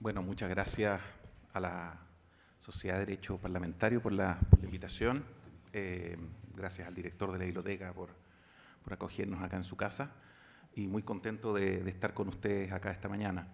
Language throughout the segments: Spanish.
Bueno, muchas gracias a la Sociedad de Derecho Parlamentario por la, invitación. Eh, gracias al director de la biblioteca por, por, acogernos acá en su casa y muy contento de, estar con ustedes acá esta mañana.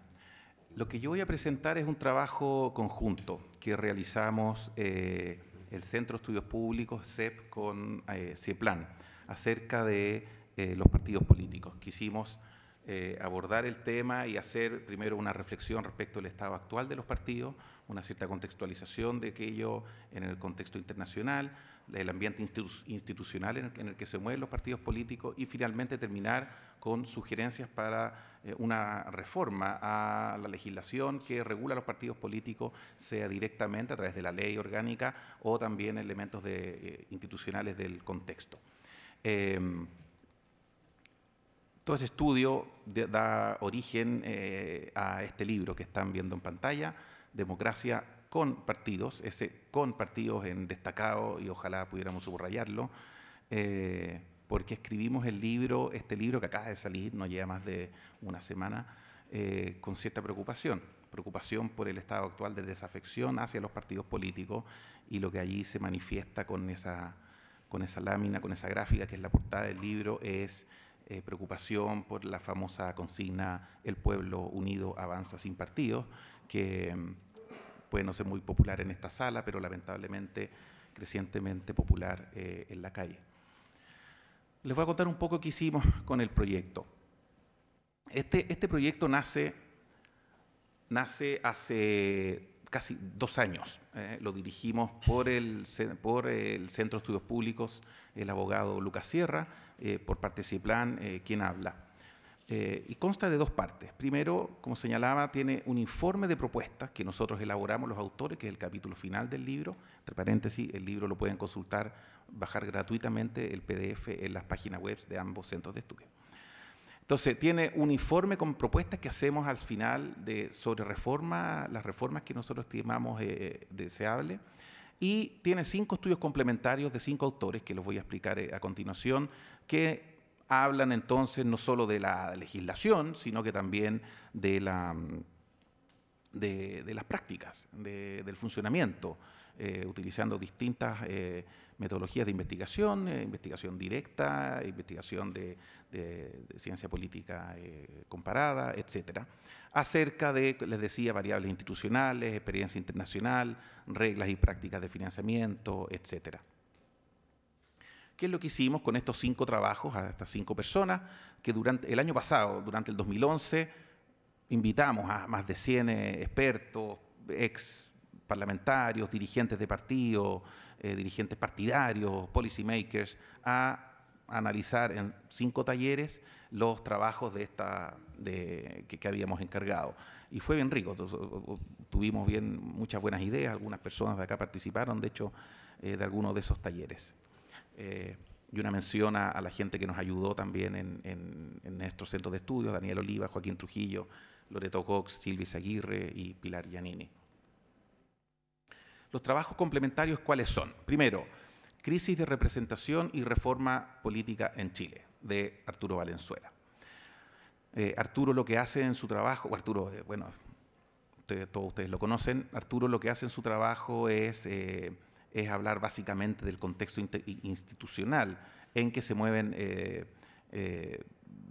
Lo que yo voy a presentar es un trabajo conjunto que realizamos eh, el Centro de Estudios Públicos, CEP, con eh, CIEPLAN, acerca de los partidos políticos. Quisimos eh, abordar el tema y hacer primero una reflexión respecto al estado actual de los partidos, una cierta contextualización de aquello en el contexto internacional, el ambiente institucional en el, que se mueven los partidos políticos y finalmente terminar con sugerencias para eh, una reforma a la legislación que regula los partidos políticos, sea directamente a través de la ley orgánica o también elementos de, eh, institucionales del contexto. Em, todo ese estudio da origen eh, a este libro que están viendo en pantalla, Democracia con partidos, ese con partidos en destacado y ojalá pudiéramos subrayarlo, eh, porque escribimos el libro, este libro que acaba de salir, no lleva más de una semana, eh, con cierta preocupación, preocupación por el estado actual de desafección hacia los partidos políticos y lo que allí se manifiesta con esa, con esa lámina, con esa gráfica que es la portada del libro, es eh, preocupación por la famosa consigna El pueblo unido avanza sin partidos, que mm, puede no ser muy popular en esta sala, pero lamentablemente crecientemente popular eh, en la calle. Les voy a contar un poco qué hicimos con el proyecto. Este, este proyecto nace, nace hace casi dos años. Eh, lo dirigimos por el, por el Centro de Estudios Públicos, el abogado Lucas Sierra, eh, por por de eh, Quién habla. Eh, y consta de dos partes. Primero, como señalaba, tiene un informe de propuestas que nosotros elaboramos los autores, que es el capítulo final del libro. Entre paréntesis, el libro lo pueden consultar, bajar gratuitamente el PDF en las páginas web de ambos centros de estudio. Entonces, tiene un informe con propuestas que hacemos al final sobre reforma, las reformas que nosotros estimamos eh, deseables y tiene cinco estudios complementarios de cinco autores que los voy a explicar eh, a continuación, que hablan entonces no solo de la legislación, sino que también de, mm, las prácticas, del funcionamiento, eh, utilizando distintas... Eh, metodologías de investigación, eh, investigación directa, investigación de, ciencia política eh, comparada, etcétera, acerca de, les decía, variables institucionales, experiencia internacional, reglas y prácticas de financiamiento, etcétera. ¿Qué es lo que hicimos con estos cinco trabajos, a estas cinco personas, que durante el año pasado, durante el 2011, invitamos a más de 100 eh, expertos, ex parlamentarios, dirigentes de partidos, eh, dirigentes partidarios, policy makers, a analizar en cinco talleres los trabajos esta que, habíamos encargado. Y fue bien rico, tuvimos bien muchas buenas ideas, algunas personas de acá participaron, de hecho, eh, de algunos de esos talleres. Eh, y una mención a, la gente que nos ayudó también en, en, en centros de estudios, Daniel Oliva, Joaquín Trujillo, Loreto Cox, Silvis Aguirre y Pilar Giannini. Los trabajos complementarios, ¿cuáles son? Primero, Crisis de representación y reforma política en Chile, de Arturo Valenzuela. Eh, Arturo lo que hace en su trabajo, Arturo, eh, bueno, todos ustedes lo conocen, Arturo lo que hace en su trabajo es, eh, es hablar básicamente del contexto institucional en que se mueven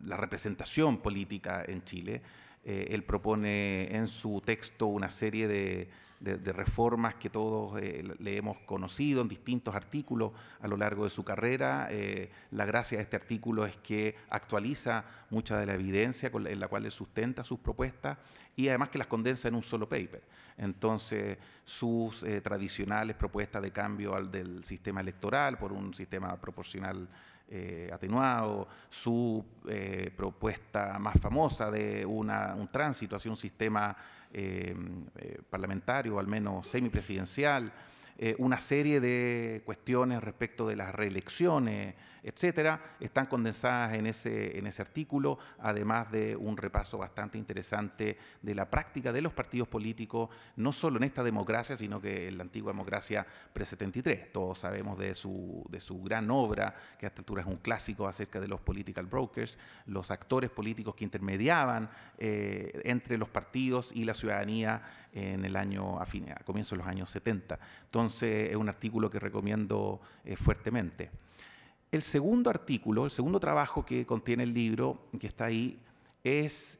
la representación política en Chile eh, él propone en su texto una serie de, reformas que todos eh, le hemos conocido en distintos artículos a lo largo de su carrera. Eh, la gracia de este artículo es que actualiza mucha de la evidencia con la, en la cual él sustenta sus propuestas y además que las condensa en un solo paper. Entonces, sus tradicionales propuestas de cambio al del sistema electoral por un sistema proporcional eh, atenuado, su eh, propuesta más famosa de un tránsito hacia un sistema eh, parlamentario, al menos semipresidencial, eh, una serie de cuestiones respecto de las reelecciones, etcétera, están condensadas en ese, en ese artículo, además de un repaso bastante interesante de la práctica de los partidos políticos, no solo en esta democracia, sino que en la antigua democracia pre-73. Todos sabemos de su, gran obra, que a esta altura es un clásico acerca de los political brokers, los actores políticos que intermediaban eh, entre los partidos y la ciudadanía en el año, a, a comienzos de los años 70. Entonces, es un artículo que recomiendo eh, fuertemente. El segundo artículo, el segundo trabajo que contiene el libro, que está ahí, es,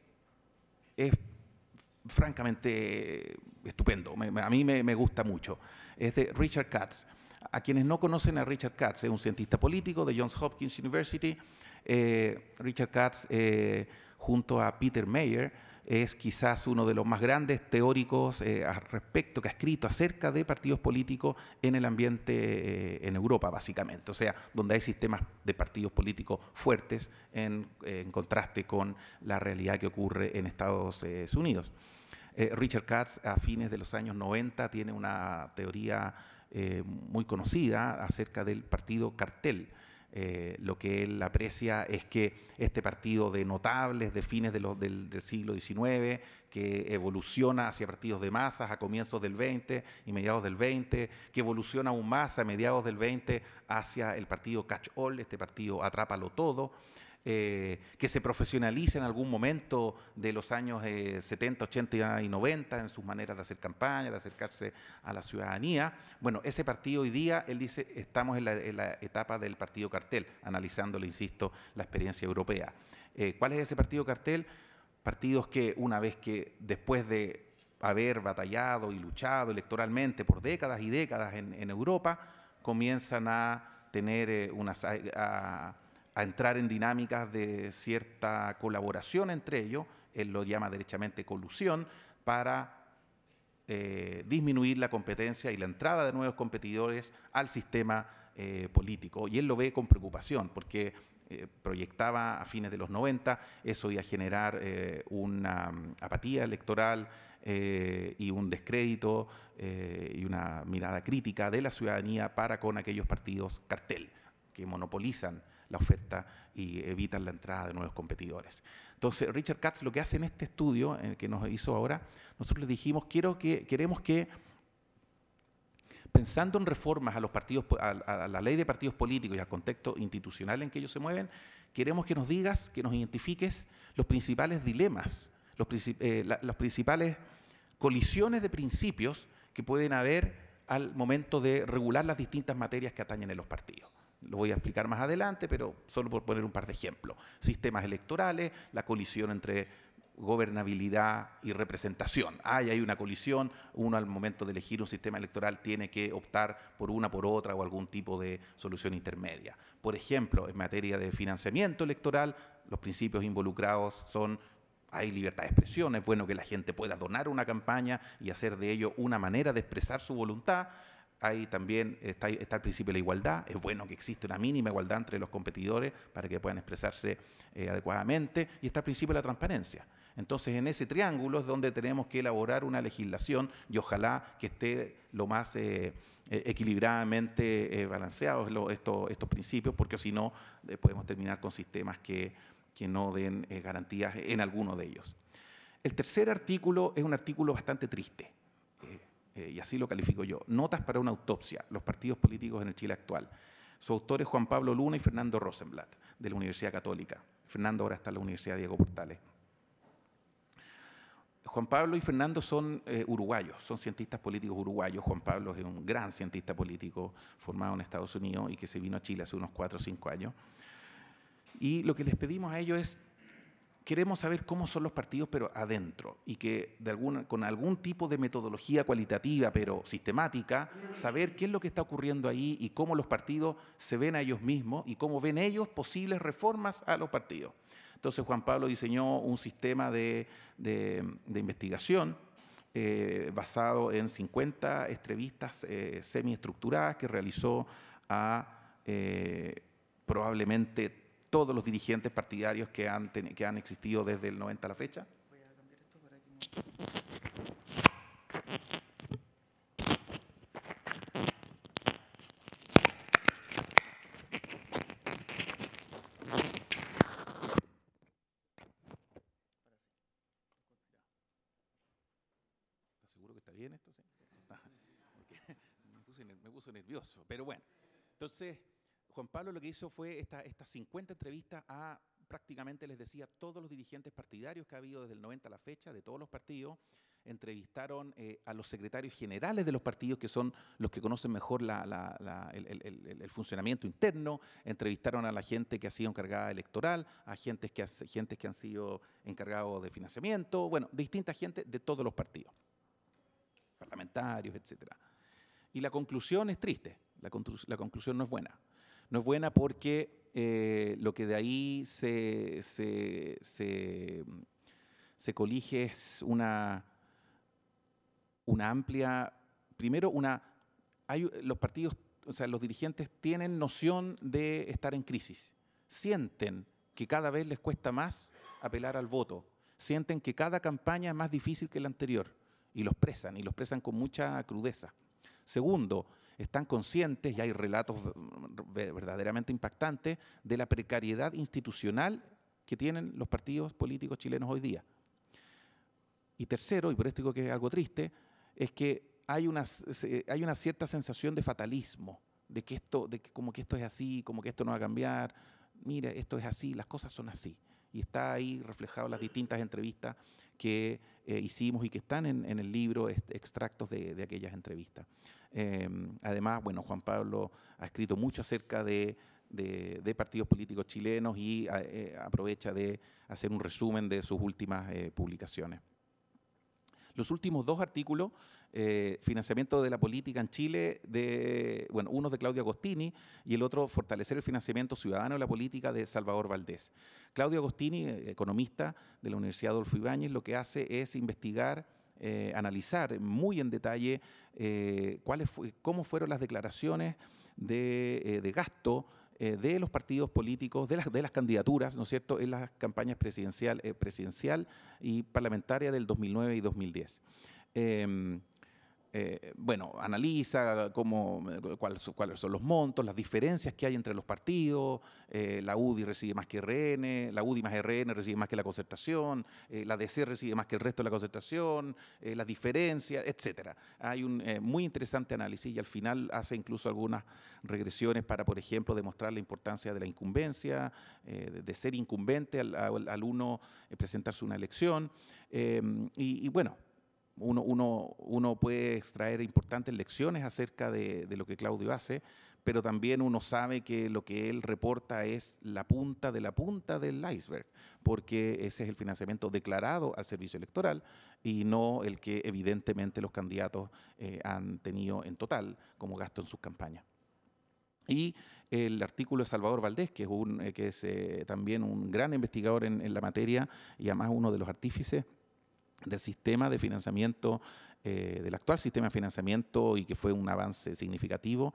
francamente estupendo. a mí me, gusta mucho. Es de Richard Katz. A quienes no conocen a Richard Katz, es un cientista político de Johns Hopkins University. Eh, Richard Katz, eh, junto a Peter Mayer, es quizás uno de los más grandes teóricos eh, al respecto que ha escrito acerca de partidos políticos en el ambiente eh, en Europa, básicamente. O sea, donde hay sistemas de partidos políticos fuertes en, eh, en contraste con la realidad que ocurre en Estados Unidos. Richard Katz, a fines de los años 90, tiene una teoría muy conocida acerca del partido cartel eh, lo que él aprecia es que este partido de notables de fines del, siglo XIX, que evoluciona hacia partidos de masas a comienzos del 20 y mediados del 20, que evoluciona aún más a mediados del 20 hacia el partido catch all, este partido atrápalo todo, eh, que se profesionaliza en algún momento de los años 70, eh, 80 y 90 en sus maneras de hacer campaña, de acercarse a la ciudadanía. Bueno, ese partido hoy día, él dice, estamos en la, etapa del partido cartel, analizando, le insisto, la experiencia europea. Eh, ¿Cuál es ese partido cartel? Partidos que una vez que después de haber batallado y luchado electoralmente por décadas y décadas en, Europa, comienzan a tener una... unas, a entrar en dinámicas de cierta colaboración entre ellos, él lo llama derechamente colusión, para eh, disminuir la competencia y la entrada de nuevos competidores al sistema eh, político. Y él lo ve con preocupación, porque eh, proyectaba a fines de los 90, eso iba a generar una mm, apatía electoral y un descrédito y una mirada crítica de la ciudadanía para con aquellos partidos cartel que monopolizan la oferta y evitan la entrada de nuevos competidores. Entonces, Richard Katz lo que hace en este estudio eh, que nos hizo ahora, nosotros le dijimos, quiero que, queremos que, pensando en reformas a, los partidos, a, la ley de partidos políticos y al contexto institucional en que ellos se mueven, queremos que nos digas, que nos identifiques los principales dilemas, los, eh, las principales colisiones de principios que pueden haber al momento de regular las distintas materias que atañen en los partidos. Lo voy a explicar más adelante, pero solo por poner un par de ejemplos. Sistemas electorales, la colisión entre gobernabilidad y representación. Ahí hay una colisión, uno al momento de elegir un sistema electoral tiene que optar por una, por otra o algún tipo de solución intermedia. Por ejemplo, en materia de financiamiento electoral, los principios involucrados son hay libertad de expresión, es bueno que la gente pueda donar una campaña y hacer de ello una manera de expresar su voluntad, hay también está, el principio de la igualdad. Es bueno que existe una mínima igualdad entre los competidores para que puedan expresarse eh, adecuadamente. Y está el principio de la transparencia. Entonces, en ese triángulo es donde tenemos que elaborar una legislación y ojalá que esté lo más eh, eh, equilibradamente balanceados estos, principios, porque si no, podemos terminar con sistemas que, que no den garantías en alguno de ellos. El tercer artículo es un artículo bastante triste eh, y así lo califico yo, Notas para una autopsia, los partidos políticos en el Chile actual. Sus autores Juan Pablo Luna y Fernando Rosenblatt, de la Universidad Católica. Fernando ahora está en la Universidad Diego Portales. Juan Pablo y Fernando son eh, uruguayos, son cientistas políticos uruguayos. Juan Pablo es un gran cientista político formado en Estados Unidos y que se vino a Chile hace unos cuatro o cinco años. Y lo que les pedimos a ellos es queremos saber cómo son los partidos, pero adentro, y que con algún tipo de metodología cualitativa, pero sistemática, saber qué es lo que está ocurriendo ahí y cómo los partidos se ven a ellos mismos y cómo ven ellos posibles reformas a los partidos. Entonces Juan Pablo diseñó un sistema de, investigación eh, basado en 50 entrevistas eh, semiestructuradas que realizó a eh, probablemente todos los dirigentes partidarios que han, que han existido desde el 90 a la fecha. Voy a cambiar esto para que no... Pero bueno, entonces Juan Pablo lo que hizo fue estas esta 50 entrevistas a prácticamente, les decía, todos los dirigentes partidarios que ha habido desde el 90 a la fecha, de todos los partidos, entrevistaron eh, a los secretarios generales de los partidos, que son los que conocen mejor el, funcionamiento interno, entrevistaron a la gente que ha sido encargada electoral, a gente que, gentes que han sido encargados de financiamiento, bueno, distinta gente de todos los partidos, parlamentarios, etc. Y la conclusión es triste, la conclusión no es buena. No es buena porque eh, lo que de ahí se, se, colige es una, una amplia, primero una, hay, los partidos, o sea, los dirigentes tienen noción de estar en crisis, sienten que cada vez les cuesta más apelar al voto, sienten que cada campaña es más difícil que la anterior y los presan, y los presan con mucha crudeza. Segundo, están conscientes, y hay relatos verdaderamente impactantes, de la precariedad institucional que tienen los partidos políticos chilenos hoy día. Y tercero, y por esto digo que es algo triste, es que hay una, hay una cierta sensación de fatalismo, de que esto, de como que esto es así, como que esto no va a cambiar, mire, esto es así, las cosas son así. Y está ahí reflejado en las distintas entrevistas que eh, hicimos y que están en, el libro, extractos de aquellas entrevistas. Em, además, bueno, Juan Pablo ha escrito mucho acerca de, partidos políticos chilenos y eh, aprovecha de hacer un resumen de sus últimas eh, publicaciones. Los últimos dos artículos, eh, financiamiento de la política en Chile, de, bueno, uno de Claudio Agostini y el otro, fortalecer el financiamiento ciudadano de la política de Salvador Valdés. Claudio Agostini, economista de la Universidad Adolfo Ibáñez, lo que hace es investigar eh, analizar muy en detalle eh, cuáles cómo fueron las declaraciones de, eh, gasto de los partidos políticos, de las, de las candidaturas, ¿no es cierto?, en las campañas presidencial, presidencial y parlamentaria del 2009 y 2010. Eh, bueno, analiza cuáles son los montos, las diferencias que hay entre los partidos, eh, la UDI recibe más que RN, la UDI más RN recibe más que la concertación, eh, la DC recibe más que el resto de la concertación, las diferencias, etcétera. Hay un muy interesante análisis y al final hace incluso algunas regresiones para, por ejemplo, demostrar la importancia de la incumbencia, de, ser incumbente al, uno presentarse una elección. y bueno, uno, puede extraer importantes lecciones acerca de, lo que Claudio hace, pero también uno sabe que lo que él reporta es la punta de la punta del iceberg, porque ese es el financiamiento declarado al servicio electoral y no el que evidentemente los candidatos eh, han tenido en total como gasto en sus campañas. Y el artículo de Salvador Valdés, que es, eh, eh, también un gran investigador en la materia y además uno de los artífices del sistema de financiamiento eh, del actual sistema de financiamiento y que fue un avance significativo,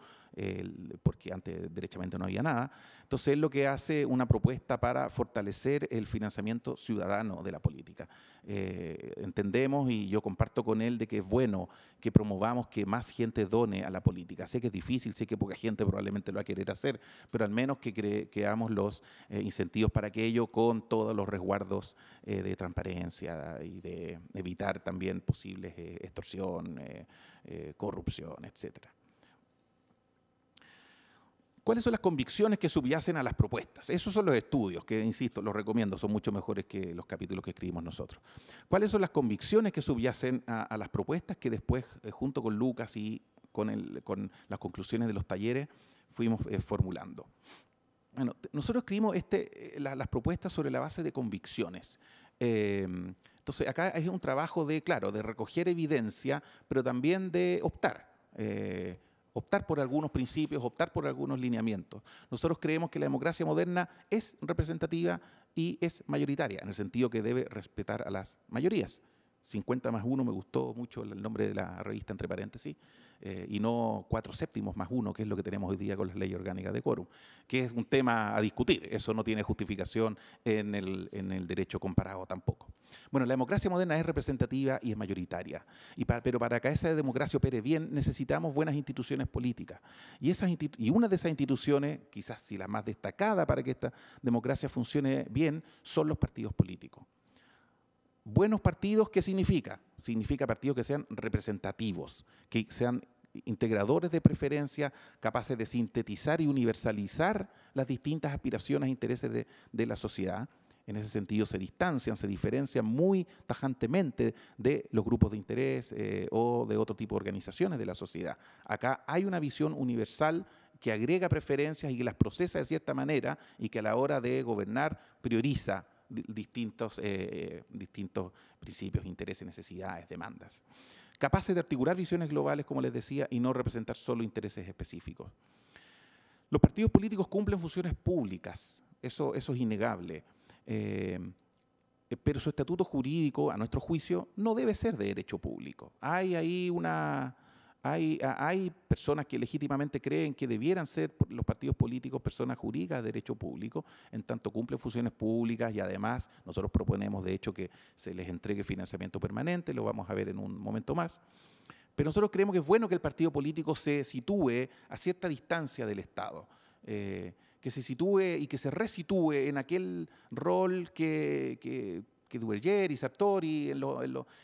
porque antes derechamente no había nada. Entonces, es lo que hace una propuesta para fortalecer el financiamiento ciudadano de la política. Eh, entendemos y yo comparto con él de que es bueno que promovamos que más gente done a la política. Sé que es difícil, sé que poca gente probablemente lo va a querer hacer, pero al menos que creamos los eh, incentivos para aquello con todos los resguardos de transparencia y de evitar también posibles extorsión, eh, eh, corrupción, etcétera. ¿Cuáles son las convicciones que subyacen a las propuestas? Esos son los estudios que, insisto, los recomiendo, son mucho mejores que los capítulos que escribimos nosotros. ¿Cuáles son las convicciones que subyacen a, las propuestas que después, eh, junto con Lucas y con, las conclusiones de los talleres, fuimos formulando? Bueno, nosotros escribimos este, las propuestas sobre la base de convicciones. Entonces, acá es un trabajo de, claro, de recoger evidencia, pero también de optar. Eh, optar por algunos principios, optar por algunos lineamientos. Nosotros creemos que la democracia moderna es representativa y es mayoritaria, en el sentido que debe respetar a las mayorías. 50 más 1 me gustó mucho el nombre de la revista, entre paréntesis, eh, y no 4 séptimos más 1, que es lo que tenemos hoy día con las leyes orgánicas de quórum, que es un tema a discutir. Eso no tiene justificación en el, derecho comparado tampoco. Bueno, la democracia moderna es representativa y es mayoritaria, y pero para que esa democracia opere bien necesitamos buenas instituciones políticas. Y, esas y una de esas instituciones, quizás si la más destacada para que esta democracia funcione bien, son los partidos políticos. Buenos partidos, ¿qué significa? Significa partidos que sean representativos, que sean integradores de preferencia, capaces de sintetizar y universalizar las distintas aspiraciones e intereses de, la sociedad. En ese sentido se distancian, se diferencian muy tajantemente de los grupos de interés eh, o de otro tipo de organizaciones de la sociedad. Acá hay una visión universal que agrega preferencias y que las procesa de cierta manera y que a la hora de gobernar prioriza distintos, eh, eh, distintos principios, intereses, necesidades, demandas. Capaces de articular visiones globales, como les decía, y no representar solo intereses específicos. Los partidos políticos cumplen funciones públicas, eso, eso es innegable. Eh, pero su estatuto jurídico, a nuestro juicio, no debe ser de derecho público. Hay ahí una, hay, personas que legítimamente creen que debieran ser los partidos políticos personas jurídicas de derecho público, en tanto cumplen funciones públicas y además nosotros proponemos de hecho que se les entregue financiamiento permanente, lo vamos a ver en un momento más. Pero nosotros creemos que es bueno que el partido político se sitúe a cierta distancia del Estado. Eh, que se sitúe y que se resitúe en aquel rol que, que que Duverger y Sartori en,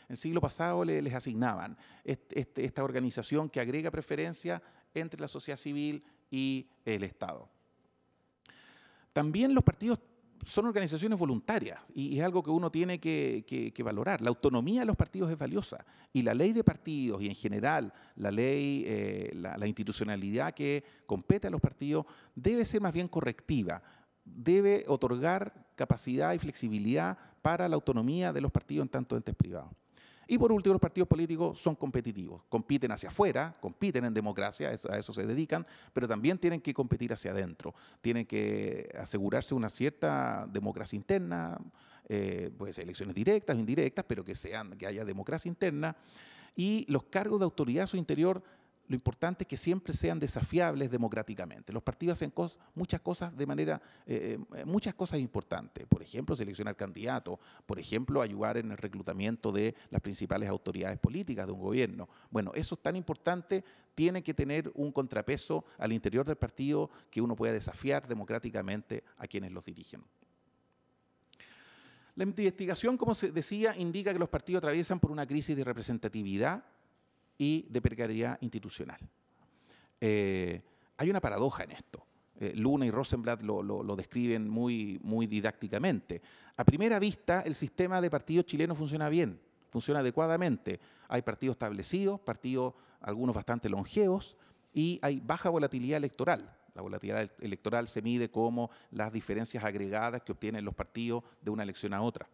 el siglo pasado les asignaban. Este, esta organización que agrega preferencia entre la sociedad civil y el Estado. También los partidos son organizaciones voluntarias y es algo que uno tiene que, valorar. La autonomía de los partidos es valiosa y la ley de partidos y en general la ley, eh, la, institucionalidad que compete a los partidos debe ser más bien correctiva, debe otorgar capacidad y flexibilidad para la autonomía de los partidos en tanto entes privados. Y por último, los partidos políticos son competitivos, compiten hacia afuera, compiten en democracia, a eso se dedican, pero también tienen que competir hacia adentro, tienen que asegurarse una cierta democracia interna, pues elecciones directas o indirectas, pero que, sean, que haya democracia interna, y los cargos de autoridad a su interior lo importante es que siempre sean desafiables democráticamente. Los partidos hacen muchas cosas de manera, eh, eh, muchas cosas importantes. Por ejemplo, seleccionar candidatos, por ejemplo, ayudar en el reclutamiento de las principales autoridades políticas de un gobierno. Bueno, eso es tan importante, tiene que tener un contrapeso al interior del partido que uno pueda desafiar democráticamente a quienes los dirigen. La investigación, como se decía, indica que los partidos atraviesan por una crisis de representatividad y de precariedad institucional. Eh, hay una paradoja en esto. Eh, Luna y Rosenblatt lo, describen muy, muy didácticamente. A primera vista, el sistema de partidos chilenos funciona bien, funciona adecuadamente. Hay partidos establecidos, partidos algunos bastante longevos, y hay baja volatilidad electoral. La volatilidad electoral se mide como las diferencias agregadas que obtienen los partidos de una elección a otra.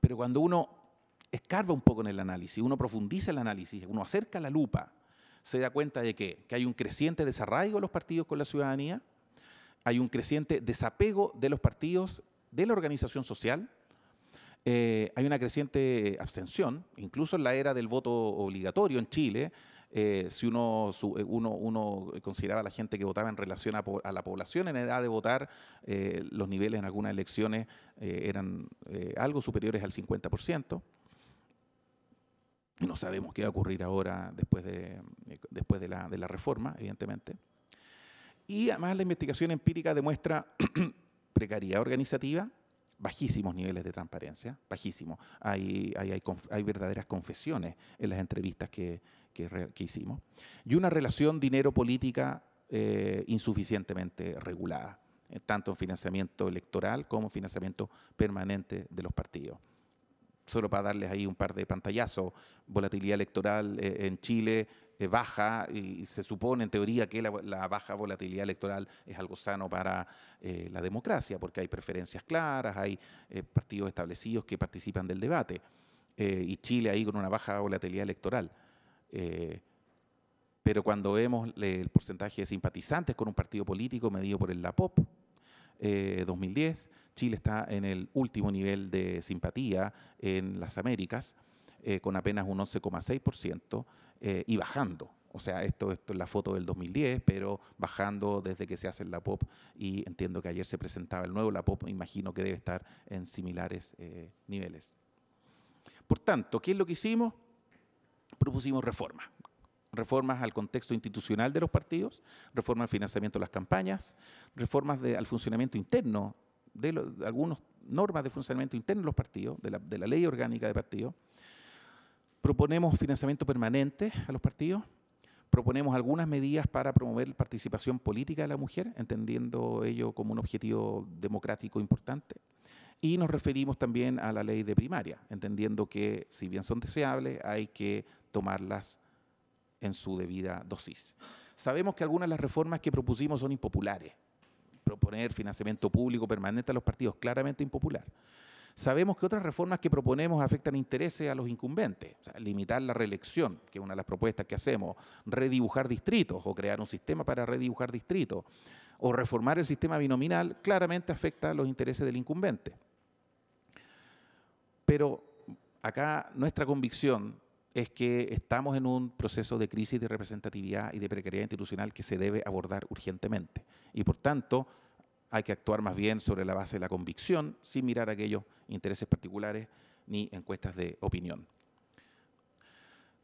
Pero cuando uno escarba un poco en el análisis, uno profundiza el análisis, uno acerca la lupa, se da cuenta de que, hay un creciente desarraigo de los partidos con la ciudadanía, hay un creciente desapego de los partidos de la organización social, eh, hay una creciente abstención, incluso en la era del voto obligatorio en Chile, eh, si eh, uno, consideraba a la gente que votaba en relación a, la población en edad de votar, los niveles en algunas elecciones eran algo superiores al 50%. No sabemos qué va a ocurrir ahora después de, eh, después de, la, reforma, evidentemente. Y además la investigación empírica demuestra precariedad organizativa, bajísimos niveles de transparencia, bajísimos. Hay, hay, verdaderas confesiones en las entrevistas que, hicimos. Y una relación dinero-política eh, insuficientemente regulada, eh, tanto en financiamiento electoral como en financiamiento permanente de los partidos solo para darles ahí un par de pantallazos, volatilidad electoral eh, en Chile eh, baja y, se supone en teoría que la, baja volatilidad electoral es algo sano para eh, la democracia, porque hay preferencias claras, hay partidos establecidos que participan del debate, y Chile ahí con una baja volatilidad electoral. pero cuando vemos el porcentaje de simpatizantes con un partido político medido por el LAPOP, 2010, Chile está en el último nivel de simpatía en las Américas, eh, con apenas un 11,6% eh, y bajando. O sea, esto, es la foto del 2010, pero bajando desde que se hace la pop y entiendo que ayer se presentaba el nuevo la pop, imagino que debe estar en similares eh, niveles. Por tanto, ¿qué es lo que hicimos? Propusimos reformas. Reformas al contexto institucional de los partidos, reformas al financiamiento de las campañas, reformas al funcionamiento interno de, algunas normas de funcionamiento interno de los partidos, de la, de la ley orgánica de partidos. Proponemos financiamiento permanente a los partidos, proponemos algunas medidas para promover la participación política de la mujer, entendiendo ello como un objetivo democrático importante. Y nos referimos también a la ley de primaria, entendiendo que si bien son deseables, hay que tomarlas en su debida dosis. Sabemos que algunas de las reformas que propusimos son impopulares, proponer financiamiento público permanente a los partidos, claramente impopular. Sabemos que otras reformas que proponemos afectan intereses a los incumbentes, limitar la reelección, que es una de las propuestas que hacemos, redibujar distritos o crear un sistema para redibujar distritos, o reformar el sistema binominal, claramente afecta a los intereses del incumbente. Pero acá nuestra convicción es que estamos en un proceso de crisis de representatividad y de precariedad institucional que se debe abordar urgentemente. Y por tanto, hay que actuar más bien sobre la base de la convicción, sin mirar aquellos intereses particulares ni encuestas de opinión.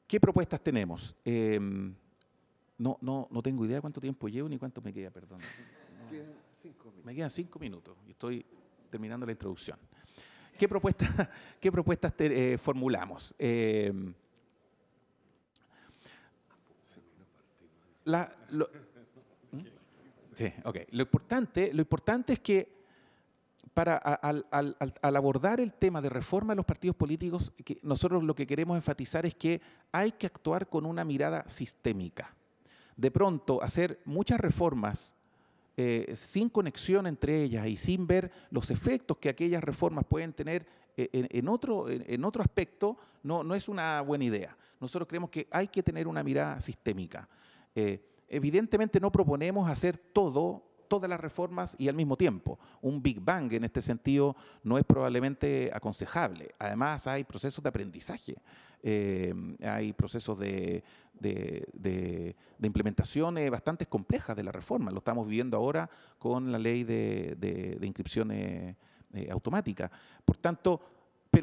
¿Qué propuestas tenemos? Em, no, no, tengo idea cuánto tiempo llevo ni cuánto me queda, perdón. Quedan minutos. Me quedan cinco minutos y estoy terminando la introducción. ¿Qué, qué propuestas eh, formulamos? Em, ¿Mm? lo, importante, lo importante es que para, al, abordar el tema de reforma de los partidos políticos, que nosotros lo que queremos enfatizar es que hay que actuar con una mirada sistémica. De pronto, hacer muchas reformas eh, sin conexión entre ellas y sin ver los efectos que aquellas reformas pueden tener eh, en, en, otro, en, otro aspecto, no, no es una buena idea. Nosotros creemos que hay que tener una mirada sistémica. Eh, evidentemente no proponemos hacer todo todas las reformas y al mismo tiempo. Un Big Bang en este sentido no es probablemente aconsejable. Además hay procesos de aprendizaje, eh, hay procesos de, implementaciones bastante complejas de la reforma. Lo estamos viviendo ahora con la ley de, inscripciones eh, automáticas. Por tanto,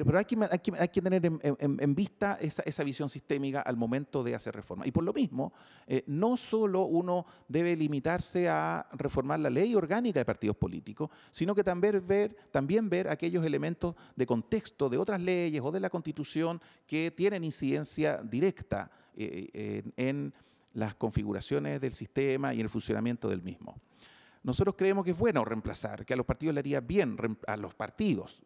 pero, hay, que, tener en, vista esa, visión sistémica al momento de hacer reformas. Y por lo mismo, eh, no solo uno debe limitarse a reformar la ley orgánica de partidos políticos, sino que también ver, aquellos elementos de contexto de otras leyes o de la Constitución que tienen incidencia directa eh, en, las configuraciones del sistema y el funcionamiento del mismo. Nosotros creemos que es bueno reemplazar, que a los partidos le haría bien, a los partidos,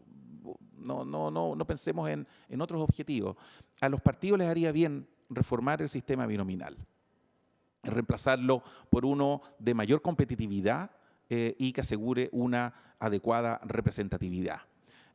no, no, no, no pensemos en, otros objetivos. A los partidos les haría bien reformar el sistema binominal, reemplazarlo por uno de mayor competitividad eh, y que asegure una adecuada representatividad.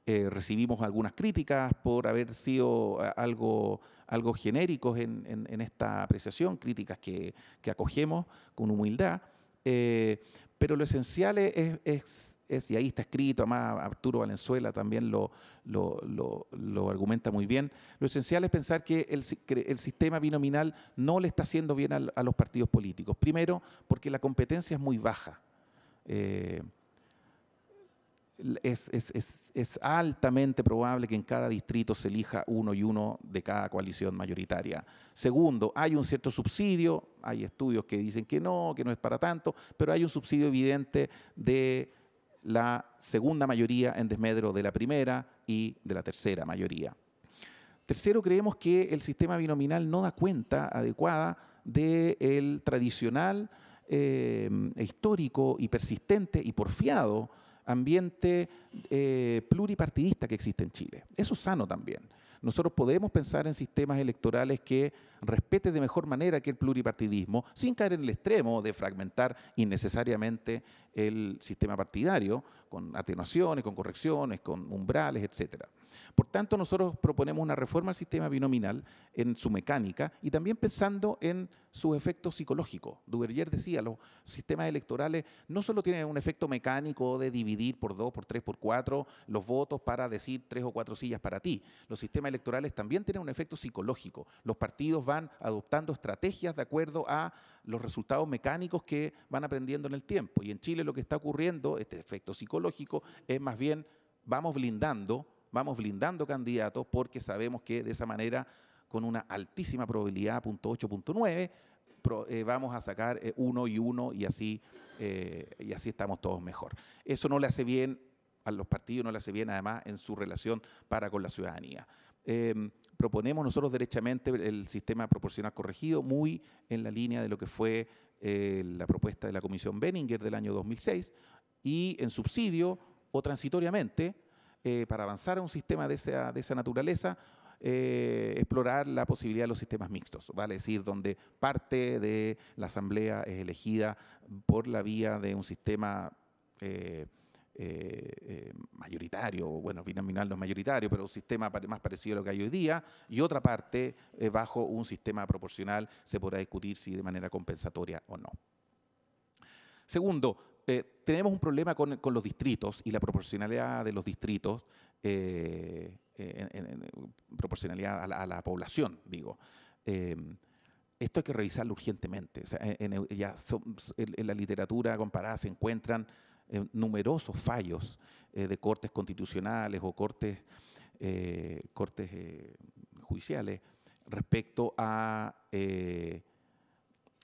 Eh, recibimos algunas críticas por haber sido eh, algo, algo genéricos en, esta apreciación, críticas que, que acogemos con humildad, eh, pero lo esencial es, y ahí está escrito, además Arturo Valenzuela también lo, lo, argumenta muy bien, lo esencial es pensar que el, el, sistema binominal no le está haciendo bien a, los partidos políticos. Primero, porque la competencia es muy baja. Eh, es, altamente probable que en cada distrito se elija uno y uno de cada coalición mayoritaria. Segundo, hay un cierto subsidio, hay estudios que dicen que no, que no es para tanto, pero hay un subsidio evidente de la segunda mayoría en desmedro de la primera y de la tercera mayoría. Tercero, creemos que el sistema binominal no da cuenta adecuada del tradicional, eh, e histórico y persistente y porfiado ambiente eh, pluripartidista que existe en Chile. Eso es sano también. Nosotros podemos pensar en sistemas electorales que respeten de mejor manera que el pluripartidismo, sin caer en el extremo de fragmentar innecesariamente el sistema partidario, con atenuaciones, con correcciones, con umbrales, etcétera. Por tanto, nosotros proponemos una reforma al sistema binominal en su mecánica y también pensando en sus efectos psicológicos. Duverger decía, los sistemas electorales no solo tienen un efecto mecánico de dividir por dos, por tres, por cuatro los votos para decir tres o cuatro sillas para ti. Los sistemas electorales también tienen un efecto psicológico. Los partidos van adoptando estrategias de acuerdo a los resultados mecánicos que van aprendiendo en el tiempo. Y en Chile lo que está ocurriendo, este efecto psicológico, es más bien vamos blindando vamos blindando candidatos porque sabemos que de esa manera, con una altísima probabilidad, punto 8, eh, vamos a sacar eh, uno y uno y así, eh, y así estamos todos mejor. Eso no le hace bien a los partidos, no le hace bien además en su relación para con la ciudadanía. Em, proponemos nosotros derechamente el sistema proporcional corregido, muy en la línea de lo que fue la propuesta de la Comisión Benninger del año 2006, y en subsidio o transitoriamente eh, para avanzar a un sistema de esa, de esa naturaleza, eh, explorar la posibilidad de los sistemas mixtos, vale es decir, donde parte de la asamblea es elegida por la vía de un sistema eh, mayoritario, bueno, binominal no es mayoritario, pero un sistema más parecido a lo que hay hoy día, y otra parte bajo un sistema proporcional se podrá discutir si de manera compensatoria o no. Segundo, eh, tenemos un problema con, los distritos y la proporcionalidad de los distritos, eh, eh, proporcionalidad a la, población, digo. Em, esto hay que revisarlo urgentemente. en, la literatura comparada se encuentran numerosos fallos de cortes constitucionales o cortes, cortes judiciales respecto a,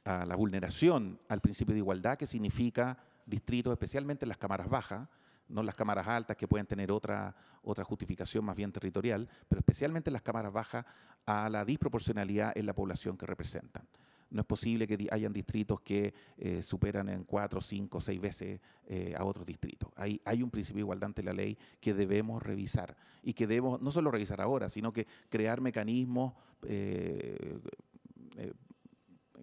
a la vulneración al principio de igualdad que significa distritos, especialmente las cámaras bajas, no las cámaras altas que pueden tener otra, otra justificación más bien territorial, pero especialmente las cámaras bajas a la disproporcionalidad en la población que representan. No es posible que hayan distritos que eh, superan en cuatro, cinco, seis veces eh, a otros distritos. Hay, hay un principio de igualdad ante la ley que debemos revisar y que debemos no solo revisar ahora, sino que crear mecanismos eh,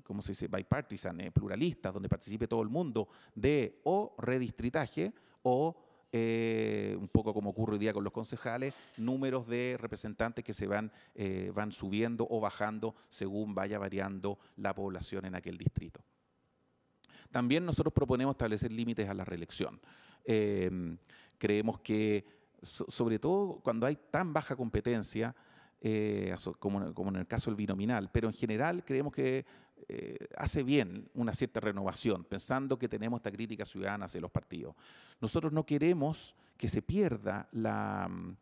como se dice? Bipartisan, eh, pluralistas, donde participe todo el mundo, de o redistritaje o eh, un poco como ocurre hoy día con los concejales, números de representantes que se van, eh, van subiendo o bajando según vaya variando la población en aquel distrito. También nosotros proponemos establecer límites a la reelección. Em, creemos que, sobre todo cuando hay tan baja competencia, como en el caso del binominal, pero en general creemos que eh, hace bien una cierta renovación, pensando que tenemos esta crítica ciudadana hacia los partidos. Nosotros no queremos que se pierda la, mm,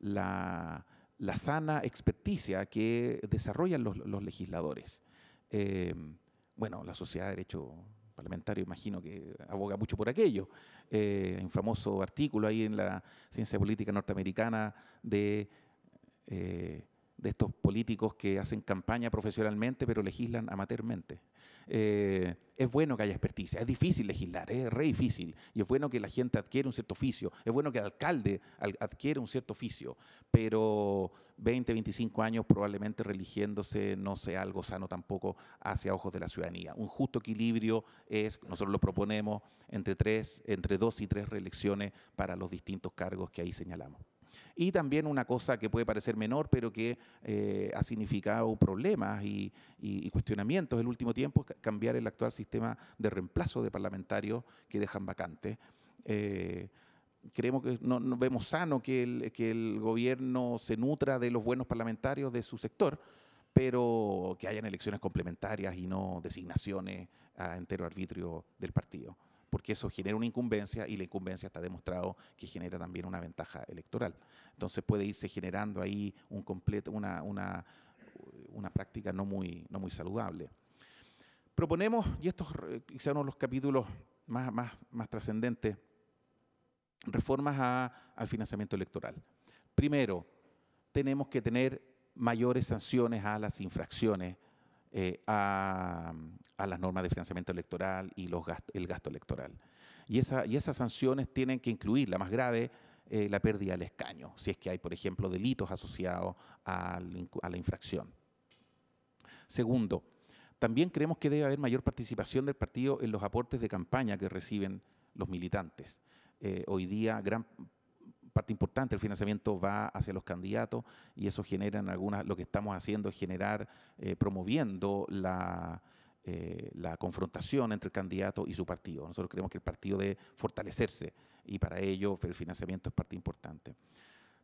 la, sana experticia que desarrollan los, legisladores. Eh, bueno, la sociedad de derecho parlamentario imagino que aboga mucho por aquello. Eh, un famoso artículo ahí en la ciencia política norteamericana de de estos políticos que hacen campaña profesionalmente pero legislan amateurmente. Eh, es bueno que haya experticia, es difícil legislar, es re difícil, y es bueno que la gente adquiere un cierto oficio, es bueno que el alcalde adquiere un cierto oficio, pero 20, 25 años probablemente religiéndose no sea algo sano tampoco hacia ojos de la ciudadanía. Un justo equilibrio es, nosotros lo proponemos, entre, tres, entre dos y tres reelecciones para los distintos cargos que ahí señalamos. Y también una cosa que puede parecer menor, pero que eh, ha significado problemas y, cuestionamientos el último tiempo, es cambiar el actual sistema de reemplazo de parlamentarios que dejan vacantes. Eh, creemos que no, vemos sano que el, que el gobierno se nutra de los buenos parlamentarios de su sector, pero que hayan elecciones complementarias y no designaciones a entero arbitrio del partido porque eso genera una incumbencia y la incumbencia está demostrado que genera también una ventaja electoral. Entonces puede irse generando ahí un completo, una, práctica no muy, no muy saludable. Proponemos, y estos eh, quizá uno de los capítulos más, más, más trascendentes, reformas al financiamiento electoral. Primero, tenemos que tener mayores sanciones a las infracciones eh, a, las normas de financiamiento electoral y el gasto electoral. Y, esas sanciones tienen que incluir, la más grave, eh, la pérdida del escaño, si es que hay, por ejemplo, delitos asociados a, la infracción. Segundo, también creemos que debe haber mayor participación del partido en los aportes de campaña que reciben los militantes. Eh, hoy día gran parte importante el financiamiento va hacia los candidatos y eso genera en algunas, lo que estamos haciendo es generar, eh, promoviendo la, eh, la confrontación entre el candidato y su partido. Nosotros creemos que el partido debe fortalecerse y para ello el financiamiento es parte importante.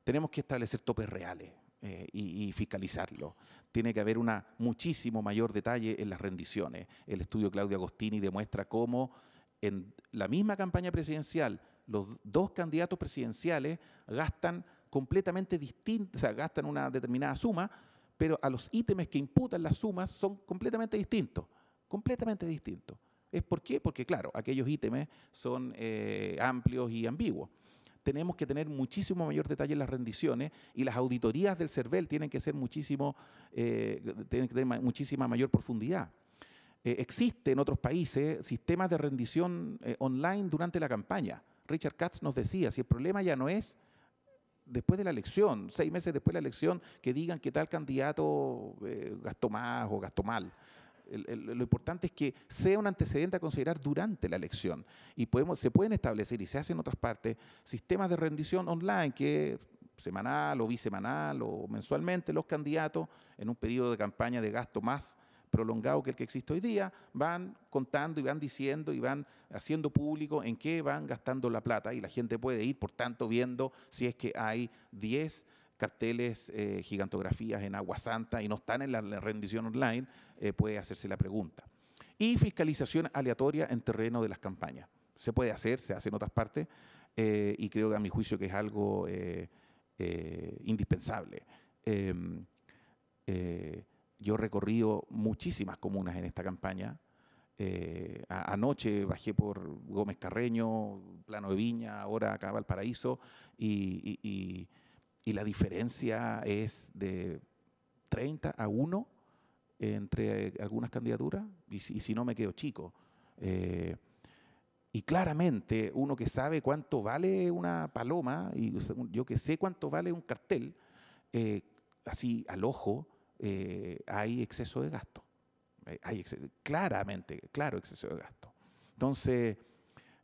Tenemos que establecer topes reales. Eh, y, y, fiscalizarlo. Tiene que haber una muchísimo mayor detalle en las rendiciones. El estudio Claudio Agostini demuestra cómo en la misma campaña presidencial los dos candidatos presidenciales gastan completamente distintos, o sea, gastan una determinada suma, pero a los ítems que imputan las sumas son completamente distintos, completamente distintos. ¿Es por qué? Porque, claro, aquellos ítems son eh, amplios y ambiguos. Tenemos que tener muchísimo mayor detalle en las rendiciones y las auditorías del CERVEL tienen que ser muchísimo, eh, tener muchísima mayor profundidad. Eh, existe en otros países sistemas de rendición online durante la campaña Richard Katz nos decía, si el problema ya no es después de la elección, seis meses después de la elección, que digan que tal candidato eh, gastó más o gastó mal. lo importante es que sea un antecedente a considerar durante la elección. Y podemos, se pueden establecer, y se hacen en otras partes, sistemas de rendición online que semanal o bisemanal o mensualmente los candidatos en un periodo de campaña de gasto más prolongado que el que existe hoy día, van contando y van diciendo y van haciendo público en qué van gastando la plata y la gente puede ir, por tanto, viendo si es que hay 10 carteles, eh, gigantografías en Agua Santa y no están en la, rendición online, eh, puede hacerse la pregunta. Y fiscalización aleatoria en terreno de las campañas. Se puede hacer, se hace en otras partes, eh, y creo que a mi juicio que es algo indispensable. Em, yo he recorrido muchísimas comunas en esta campaña. Eh, anoche bajé por Gómez Carreño, Plano de Viña, ahora acá Valparaíso, y, y, la diferencia es de 30 a 1 entre algunas candidaturas, y si, no me quedo chico. Eh, y claramente uno que sabe cuánto vale una paloma, y yo que sé cuánto vale un cartel, eh, así al ojo, eh, hay exceso de gasto. Eh, claramente, claro, exceso de gasto. Entonces,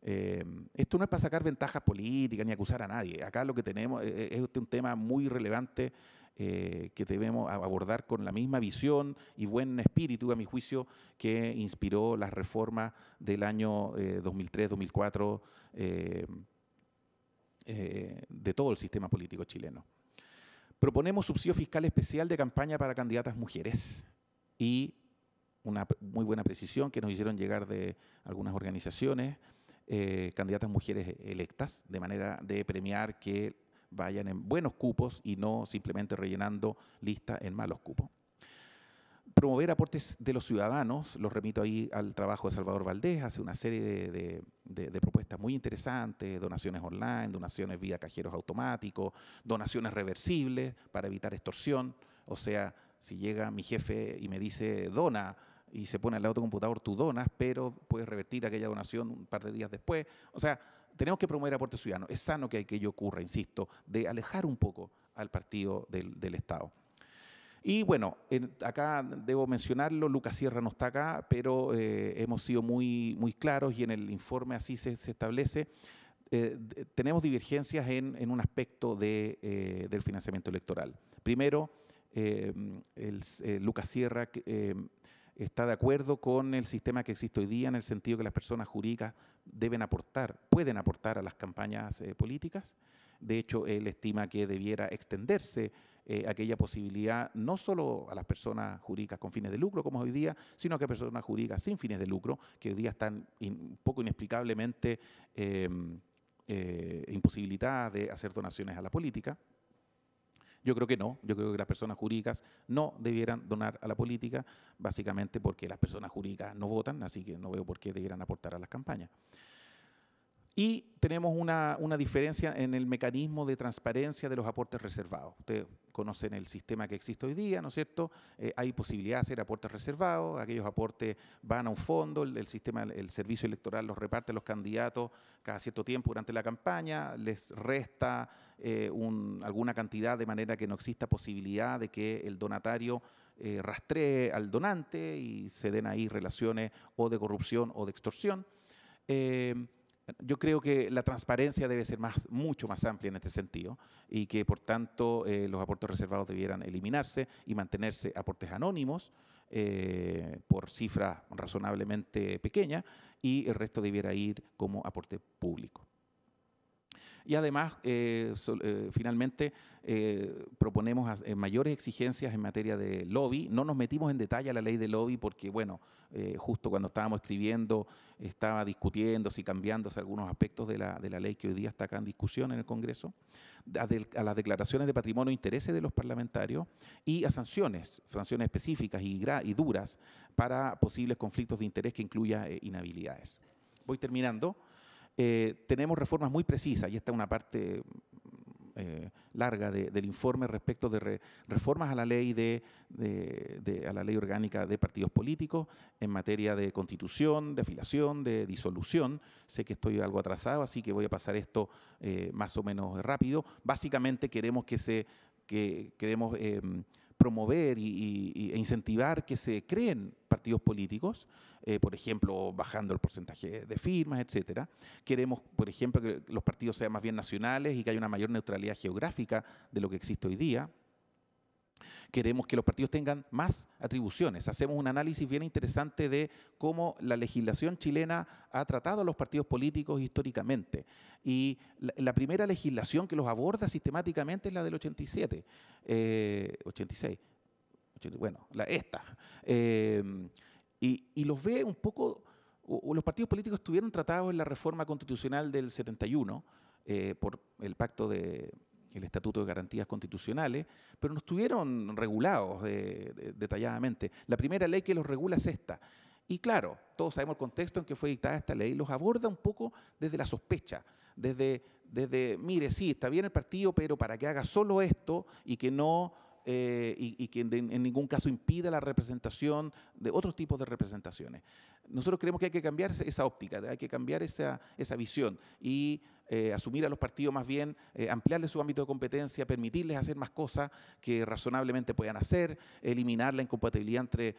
eh, esto no es para sacar ventajas políticas ni acusar a nadie. Acá lo que tenemos es, un tema muy relevante que debemos abordar con la misma visión y buen espíritu, a mi juicio, que inspiró las reformas del año 2003-2004 de todo el sistema político chileno. Proponemos subsidio fiscal especial de campaña para candidatas mujeres y una muy buena precisión que nos hicieron llegar de algunas organizaciones, eh, candidatas mujeres electas, de manera de premiar que vayan en buenos cupos y no simplemente rellenando lista en malos cupos promover aportes de los ciudadanos, los remito ahí al trabajo de Salvador Valdés, hace una serie de, propuestas muy interesantes, donaciones online, donaciones vía cajeros automáticos, donaciones reversibles para evitar extorsión, o sea, si llega mi jefe y me dice dona y se pone al lado de computador, tú donas, pero puedes revertir aquella donación un par de días después. O sea, tenemos que promover aportes ciudadanos. Es sano que aquello ocurra, insisto, de alejar un poco al partido del Estado. Y bueno, acá debo mencionarlo, Lucas Sierra no está acá, pero eh, hemos sido muy, muy claros y en el informe así se, establece. Eh, tenemos divergencias en, un aspecto eh, del financiamiento electoral. Primero, el, Lucas Sierra está de acuerdo con el sistema que existe hoy día en el sentido que las personas jurídicas deben aportar, pueden aportar a las campañas políticas. De hecho, él estima que debiera extenderse eh, aquella posibilidad no solo a las personas jurídicas con fines de lucro, como hoy día, sino que a personas jurídicas sin fines de lucro, que hoy día están un poco inexplicablemente em, eh, imposibilitadas de hacer donaciones a la política. Yo creo que no, yo creo que las personas jurídicas no debieran donar a la política, básicamente porque las personas jurídicas no votan, así que no veo por qué debieran aportar a las campañas. Y tenemos una, diferencia en el mecanismo de transparencia de los aportes reservados. Ustedes conocen el sistema que existe hoy día, ¿no es cierto? Eh, hay posibilidad de hacer aportes reservados, aquellos aportes van a un fondo, el, sistema, el servicio electoral los reparte a los candidatos cada cierto tiempo durante la campaña, les resta eh, alguna cantidad de manera que no exista posibilidad de que el donatario eh, rastree al donante y se den ahí relaciones o de corrupción o de extorsión. Yo creo que la transparencia debe ser más, mucho más amplia en este sentido y que, por tanto, eh, los aportes reservados debieran eliminarse y mantenerse aportes anónimos eh, por cifra razonablemente pequeña y el resto debiera ir como aporte público. Y además, eh, eh, finalmente, eh, proponemos mayores exigencias en materia de lobby. No nos metimos en detalle a la ley de lobby porque, bueno, justo cuando estábamos escribiendo, estaba discutiendo y cambiándose algunos aspectos de la, de la ley que hoy día está acá en discusión en el Congreso, a, las declaraciones de patrimonio e intereses de los parlamentarios y a sanciones, sanciones específicas y, y duras para posibles conflictos de interés que incluya inhabilidades. Voy terminando. Eh, tenemos reformas muy precisas, y esta es una parte mm, eh, larga del informe respecto de reformas a la ley de, a la ley orgánica de partidos políticos en materia de constitución, de afiliación, de disolución. Sé que estoy algo atrasado, así que voy a pasar esto eh, más o menos rápido. Básicamente queremos que se que queremos em, promover e incentivar que se creen partidos políticos, eh, por ejemplo, bajando el porcentaje de firmas, etcétera. Queremos, por ejemplo, que los partidos sean más bien nacionales y que haya una mayor neutralidad geográfica de lo que existe hoy día queremos que los partidos tengan más atribuciones. Hacemos un análisis bien interesante de cómo la legislación chilena ha tratado a los partidos políticos históricamente. Y la, primera legislación que los aborda sistemáticamente es la del 87, 86, eh, bueno, la, esta. Em, y, los ve un poco, los partidos políticos estuvieron tratados en la reforma constitucional del 71 eh, por el pacto de el Estatuto de Garantías Constitucionales, pero no estuvieron regulados eh, detalladamente. La primera ley que los regula es esta. Y claro, todos sabemos el contexto en que fue dictada esta ley, los aborda un poco desde la sospecha, desde, desde, mire, sí, está bien el partido, pero para que haga solo esto y que no eh, y, que en ningún caso impida la representación de otros tipos de representaciones. Nosotros creemos que hay que cambiar esa óptica, hay que cambiar esa, visión y eh, asumir a los partidos más bien, eh, ampliarles su ámbito de competencia, permitirles hacer más cosas que razonablemente puedan hacer, eliminar la incompatibilidad entre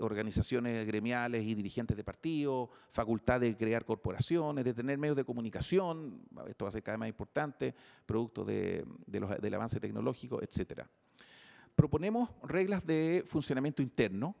organizaciones gremiales y dirigentes de partidos, facultad de crear corporaciones, de tener medios de comunicación, esto va a ser cada vez más importante, producto del avance tecnológico, etcétera proponemos reglas de funcionamiento interno.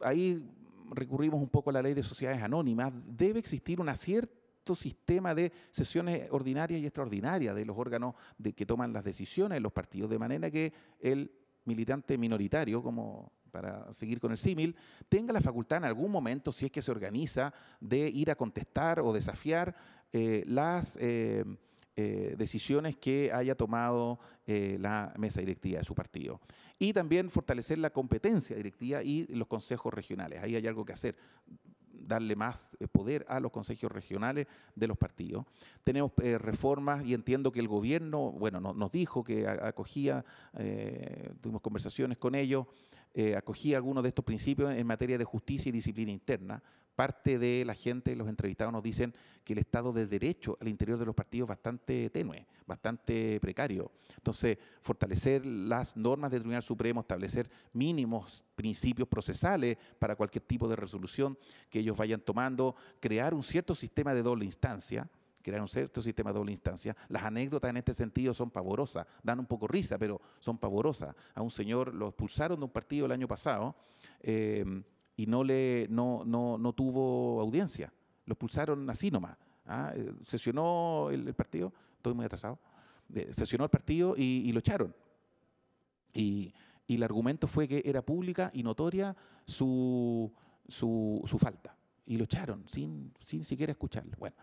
ahí recurrimos un poco a la ley de sociedades anónimas. Debe existir un cierto sistema de sesiones ordinarias y extraordinarias de los órganos de, que toman las decisiones en los partidos, de manera que el militante minoritario, como para seguir con el símil, tenga la facultad en algún momento, si es que se organiza, de ir a contestar o desafiar eh, las... Eh, eh, decisiones que haya tomado eh, la mesa directiva de su partido. Y también fortalecer la competencia directiva y los consejos regionales. Ahí hay algo que hacer darle más eh, poder a los consejos regionales de los partidos. Tenemos reformas y entiendo que el gobierno, bueno, nos dijo que acogía, tuvimos conversaciones con ellos, acogía algunos de estos principios en materia de justicia y disciplina interna, parte de la gente, los entrevistados nos dicen que el Estado de Derecho al interior de los partidos es bastante tenue, bastante precario. Entonces, fortalecer las normas del Tribunal Supremo, establecer mínimos principios procesales para cualquier tipo de resolución que ellos vayan tomando, crear un cierto sistema de doble instancia, crear un cierto sistema de doble instancia. Las anécdotas en este sentido son pavorosas, dan un poco risa, pero son pavorosas. A un señor lo expulsaron de un partido el año pasado. Eh, y no, le, no, no, no tuvo audiencia. Lo expulsaron así nomás. ¿ah? Eh, sesionó el, partido, estoy muy atrasado. Eh, sesionó el partido y, lo echaron. Y, y, el argumento fue que era pública y notoria su, su, su falta. Y lo echaron sin, sin siquiera escucharlo. Bueno,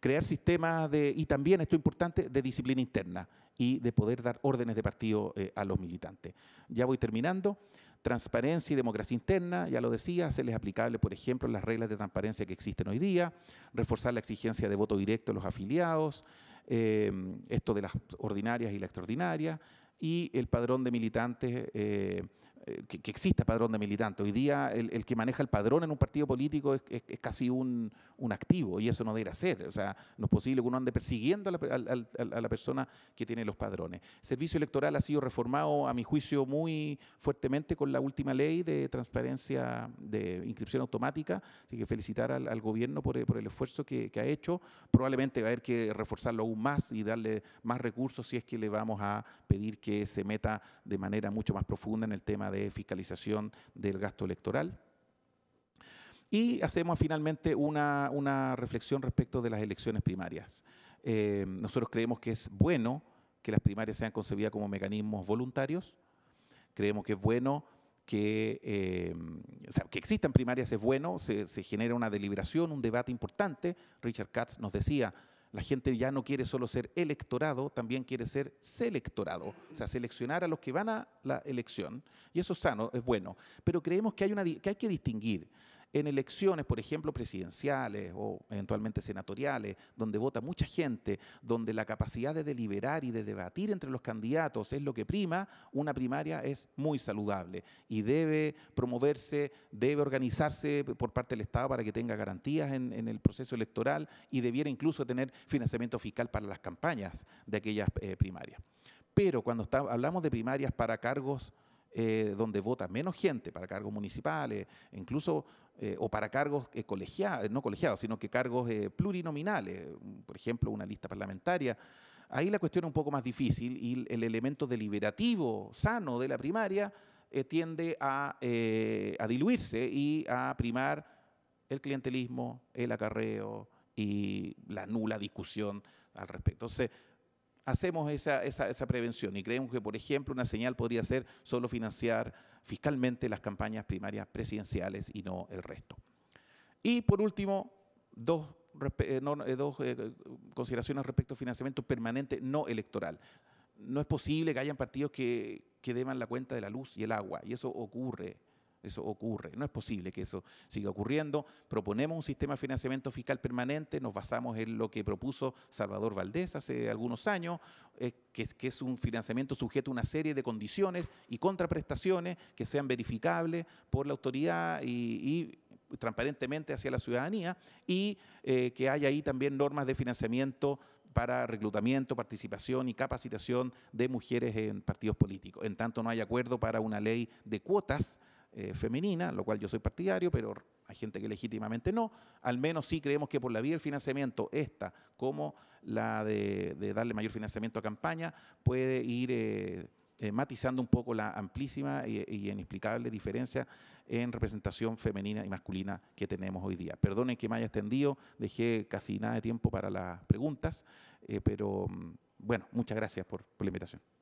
crear sistemas de, y también esto es importante, de disciplina interna y de poder dar órdenes de partido eh, a los militantes. Ya voy terminando transparencia y democracia interna, ya lo decía, hacerles aplicable, por ejemplo, las reglas de transparencia que existen hoy día, reforzar la exigencia de voto directo a los afiliados, em, esto de las ordinarias y las extraordinarias, y el padrón de militantes eh, eh, que, exista padrón de militante. Hoy día el, el, que maneja el padrón en un partido político es, es, casi un, un, activo y eso no debe ser. O sea, no es posible que uno ande persiguiendo a la, la, persona que tiene los padrones. servicio electoral ha sido reformado, a mi juicio, muy fuertemente con la última ley de transparencia de inscripción automática. Así que felicitar al, gobierno por, por, el esfuerzo que, que, ha hecho. Probablemente va a haber que reforzarlo aún más y darle más recursos si es que le vamos a pedir que se meta de manera mucho más profunda en el tema de fiscalización del gasto electoral. Y hacemos finalmente una, una reflexión respecto de las elecciones primarias. Eh, nosotros creemos que es bueno que las primarias sean concebidas como mecanismos voluntarios. Creemos que es bueno que, eh, que existan primarias, es bueno, se, se genera una deliberación, un debate importante. Richard Katz nos decía, la gente ya no quiere solo ser electorado, también quiere ser selectorado, o sea, seleccionar a los que van a la elección, y eso es sano, es bueno, pero creemos que hay, una, hay que distinguir en elecciones, por ejemplo, presidenciales o eventualmente senatoriales, donde vota mucha gente, donde la capacidad de deliberar y de debatir entre los candidatos es lo que prima, una primaria es muy saludable y debe promoverse, debe organizarse por parte del Estado para que tenga garantías en, el proceso electoral y debiera incluso tener financiamiento fiscal para las campañas de aquellas eh, primarias. Pero cuando hablamos de primarias para cargos eh, donde vota menos gente para cargos municipales, incluso eh, o para cargos eh, colegiados, eh, no colegiados, sino que cargos plurinominales, mm, por ejemplo, una lista parlamentaria. Ahí la cuestión es un poco más difícil y el elemento deliberativo sano de la primaria tiende a, diluirse y a primar el clientelismo, el acarreo y la nula discusión al respecto hacemos esa, esa, esa, prevención y creemos que, por ejemplo, una señal podría ser solo financiar fiscalmente las campañas primarias presidenciales y no el resto. Y por último, dos, eh, eh, dos eh, consideraciones respecto al financiamiento permanente no electoral. No es posible que hayan partidos que, que deman la cuenta de la luz y el agua, y eso ocurre eso ocurre. No es posible que eso siga ocurriendo. Proponemos un sistema de financiamiento fiscal permanente. Nos basamos en lo que propuso Salvador Valdés hace algunos años, eh, que, es un financiamiento sujeto a una serie de condiciones y contraprestaciones que sean verificables por la autoridad y, transparentemente hacia la ciudadanía y eh, que haya ahí también normas de financiamiento para reclutamiento, participación y capacitación de mujeres en partidos políticos. En tanto no hay acuerdo para una ley de cuotas eh, femenina, lo cual yo soy partidario, pero hay gente que legítimamente no. Al menos sí creemos que por la vía del financiamiento, esta como la de, darle mayor financiamiento a campaña, puede ir eh, eh, matizando un poco la amplísima y, inexplicable diferencia en representación femenina y masculina que tenemos hoy día. Perdonen que me haya extendido, dejé casi nada de tiempo para las preguntas, pero mm, bueno, muchas gracias por, por la invitación.